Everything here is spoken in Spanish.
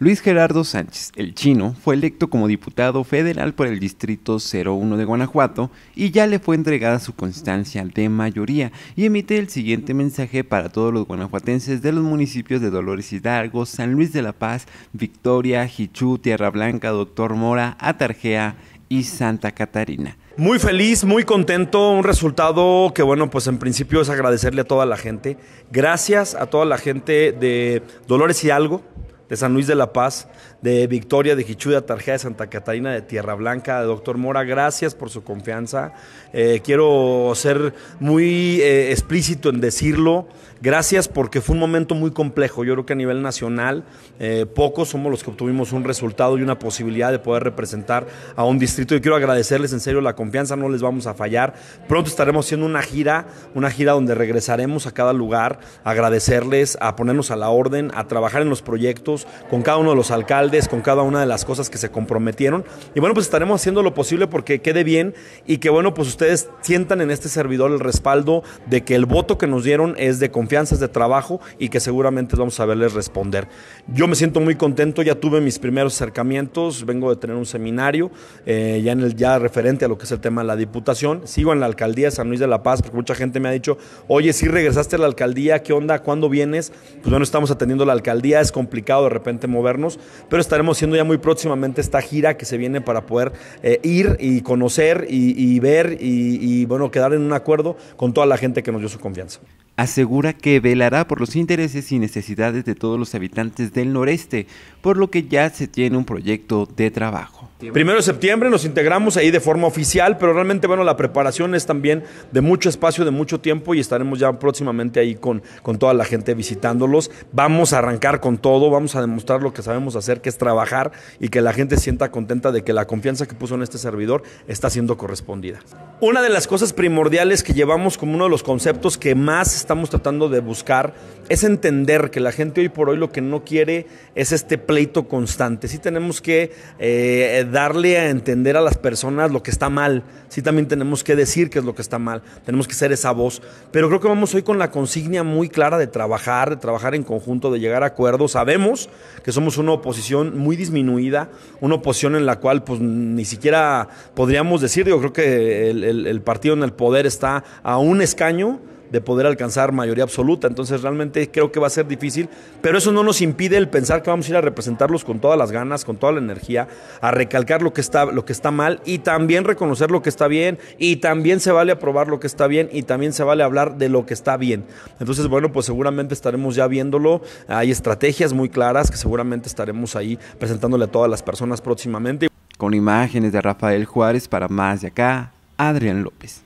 Luis Gerardo Sánchez, el chino, fue electo como diputado federal por el Distrito 01 de Guanajuato y ya le fue entregada su constancia de mayoría y emite el siguiente mensaje para todos los guanajuatenses de los municipios de Dolores Hidalgo, San Luis de la Paz, Victoria, Jichú, Tierra Blanca, Doctor Mora, Atarjea y Santa Catarina. Muy feliz, muy contento, un resultado que bueno, pues en principio es agradecerle a toda la gente. Gracias a toda la gente de Dolores Hidalgo, de San Luis de la Paz, de Victoria, de Gichuya, Tarjea, de Santa Catarina, de Tierra Blanca, de Doctor Mora. Gracias por su confianza. Eh, quiero ser muy eh, explícito en decirlo. Gracias porque fue un momento muy complejo. Yo creo que a nivel nacional, eh, pocos somos los que obtuvimos un resultado y una posibilidad de poder representar a un distrito. Yo quiero agradecerles en serio la confianza, no les vamos a fallar. Pronto estaremos haciendo una gira, una gira donde regresaremos a cada lugar, agradecerles, a ponernos a la orden, a trabajar en los proyectos con cada uno de los alcaldes, con cada una de las cosas que se comprometieron. Y bueno, pues estaremos haciendo lo posible porque quede bien y que bueno, pues ustedes sientan en este servidor el respaldo de que el voto que nos dieron es de confianza, es de trabajo y que seguramente vamos a verles responder. Yo me siento muy contento, ya tuve mis primeros acercamientos, vengo de tener un seminario eh, ya, en el, ya referente a lo que es el tema de la diputación, sigo en la alcaldía de San Luis de la Paz porque mucha gente me ha dicho, oye, si regresaste a la alcaldía, ¿qué onda? ¿Cuándo vienes? Pues bueno, estamos atendiendo la alcaldía, es complicado de repente movernos, pero estaremos haciendo ya muy próximamente esta gira que se viene para poder eh, ir y conocer y, ver y, y, bueno, quedar en un acuerdo con toda la gente que nos dio su confianza asegura que velará por los intereses y necesidades de todos los habitantes del noreste, por lo que ya se tiene un proyecto de trabajo. Primero de septiembre nos integramos ahí de forma oficial, pero realmente bueno, la preparación es también de mucho espacio, de mucho tiempo y estaremos ya próximamente ahí con, con toda la gente visitándolos. Vamos a arrancar con todo, vamos a demostrar lo que sabemos hacer, que es trabajar y que la gente sienta contenta de que la confianza que puso en este servidor está siendo correspondida. Una de las cosas primordiales que llevamos como uno de los conceptos que más estamos tratando de buscar es entender que la gente hoy por hoy lo que no quiere es este pleito constante. Sí tenemos que eh, darle a entender a las personas lo que está mal. Sí también tenemos que decir qué es lo que está mal. Tenemos que ser esa voz. Pero creo que vamos hoy con la consigna muy clara de trabajar, de trabajar en conjunto, de llegar a acuerdos. Sabemos que somos una oposición muy disminuida, una oposición en la cual pues ni siquiera podríamos decir, yo creo que el partido en el poder está a un escaño de poder alcanzar mayoría absoluta. Entonces realmente creo que va a ser difícil, pero eso no nos impide el pensar que vamos a ir a representarlos con todas las ganas, con toda la energía, a recalcar lo que está, lo que está mal y también reconocer lo que está bien y también se vale aprobar lo que está bien y también se vale hablar de lo que está bien. Entonces, bueno, pues seguramente estaremos ya viéndolo. Hay estrategias muy claras que seguramente estaremos ahí presentándole a todas las personas próximamente. Con imágenes de Rafael Juárez para más de acá, Adrián López.